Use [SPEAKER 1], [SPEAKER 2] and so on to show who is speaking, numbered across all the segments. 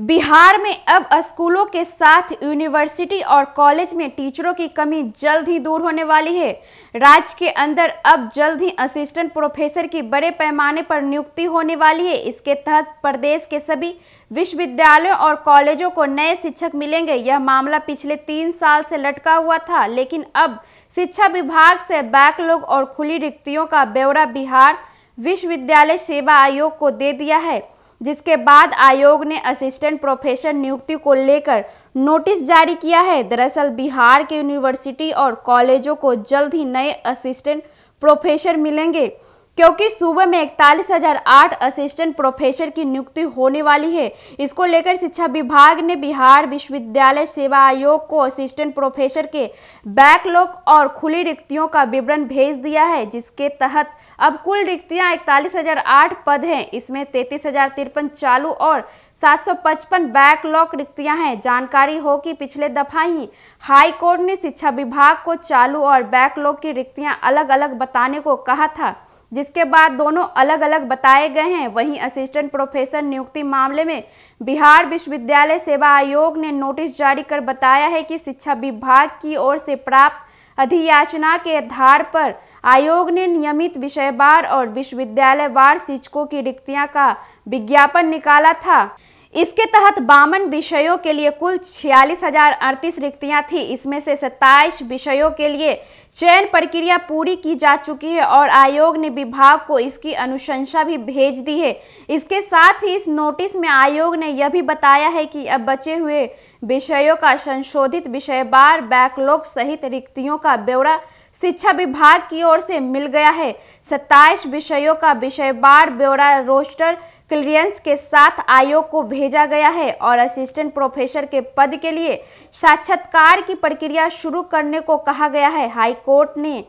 [SPEAKER 1] बिहार में अब स्कूलों के साथ यूनिवर्सिटी और कॉलेज में टीचरों की कमी जल्द ही दूर होने वाली है राज्य के अंदर अब जल्द ही असिस्टेंट प्रोफेसर की बड़े पैमाने पर नियुक्ति होने वाली है इसके तहत प्रदेश के सभी विश्वविद्यालयों और कॉलेजों को नए शिक्षक मिलेंगे यह मामला पिछले तीन साल से लटका हुआ था लेकिन अब शिक्षा विभाग से बैकलॉग और खुली रिक्तियों का ब्यौरा बिहार विश्वविद्यालय सेवा आयोग को दे दिया है जिसके बाद आयोग ने असिस्टेंट प्रोफेसर नियुक्ति को लेकर नोटिस जारी किया है दरअसल बिहार के यूनिवर्सिटी और कॉलेजों को जल्द ही नए असिस्टेंट प्रोफेसर मिलेंगे क्योंकि सूबे में इकतालीस हजार आठ असिस्टेंट प्रोफेसर की नियुक्ति होने वाली है इसको लेकर शिक्षा विभाग ने बिहार विश्वविद्यालय सेवा आयोग को असिस्टेंट प्रोफेसर के बैकलॉग और खुली रिक्तियों का विवरण भेज दिया है जिसके तहत अब कुल रिक्तियां इकतालीस हजार आठ पद हैं इसमें तैतीस हजार तिरपन चालू और 755 बैकलॉग रिक्तियां हैं जानकारी हो कि पिछले दफा ही हाई कोर्ट ने शिक्षा विभाग को चालू और बैकलॉग की रिक्तियां अलग अलग बताने को कहा था जिसके बाद दोनों अलग अलग बताए गए हैं वहीं असिस्टेंट प्रोफेसर नियुक्ति मामले में बिहार विश्वविद्यालय सेवा आयोग ने नोटिस जारी कर बताया है कि शिक्षा विभाग की ओर से प्राप्त अधियाचना के आधार पर आयोग ने नियमित विषयवार और विश्वविद्यालयवार शिक्षकों की रिक्तियां का विज्ञापन निकाला था इसके तहत बावन विषयों के लिए कुल छियालीस हजार अड़तीस रिक्तियाँ थी इसमें से सत्ताईस विषयों के लिए चयन प्रक्रिया पूरी की जा चुकी है और आयोग ने विभाग को इसकी अनुशंसा भी भेज दी है इसके साथ ही इस नोटिस में आयोग ने यह भी बताया है कि अब बचे हुए विषयों का संशोधित विषय बार बैकलॉग सहित रिक्तियों का ब्यौरा शिक्षा विभाग की ओर से मिल गया है सत्ताईस विषयों का विषय बार ब्यौरा रोस्टर क्लियरेंस के साथ आयोग को भेजा गया है और असिस्टेंट प्रोफेसर के पद के लिए साक्षात्कार की प्रक्रिया शुरू करने को कहा गया है हाईकोर्ट ने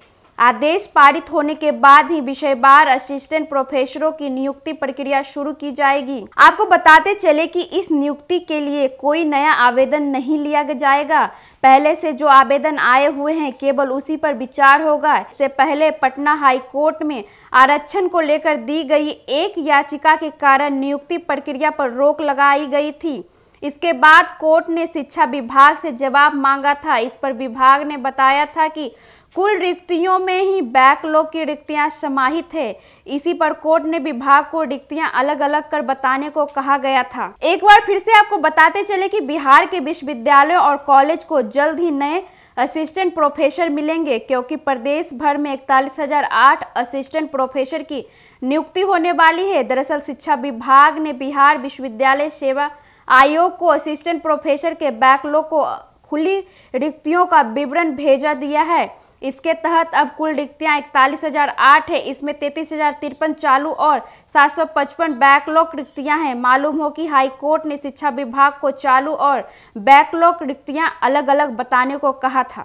[SPEAKER 1] आदेश पारित होने के बाद ही विषय बार असिस्टेंट प्रोफेसरों की नियुक्ति प्रक्रिया शुरू की जाएगी आपको बताते चले कि इस नियुक्ति के लिए कोई नया आवेदन नहीं लिया जाएगा पहले से जो आवेदन आए हुए हैं केवल उसी पर विचार होगा इससे पहले पटना हाई कोर्ट में आरक्षण को लेकर दी गई एक याचिका के कारण नियुक्ति प्रक्रिया पर रोक लगाई गई थी इसके बाद कोर्ट ने शिक्षा विभाग से जवाब मांगा था इस पर विभाग ने बताया था कि कुल रिक्तियों में ही बैकलॉग की रिक्तियां समाहित है इसी पर कोर्ट ने विभाग को रिक्तियां अलग अलग कर बताने को कहा गया था एक बार फिर से आपको बताते चले कि बिहार के विश्वविद्यालयों और कॉलेज को जल्द ही नए असिस्टेंट प्रोफेसर मिलेंगे क्योंकि प्रदेश भर में इकतालीस असिस्टेंट प्रोफेसर की नियुक्ति होने वाली है दरअसल शिक्षा विभाग ने बिहार विश्वविद्यालय सेवा आयोग को असिस्टेंट प्रोफेसर के बैकलॉग को खुली रिक्तियों का विवरण भेजा दिया है इसके तहत अब कुल रिक्तियाँ इकतालीस हज़ार आठ है इसमें तैंतीस हज़ार तिरपन चालू और सात सौ पचपन बैकलॉग रिक्तियाँ हैं मालूम हो कि हाई कोर्ट ने शिक्षा विभाग को चालू और बैकलॉग रिक्तियाँ अलग अलग बताने को कहा था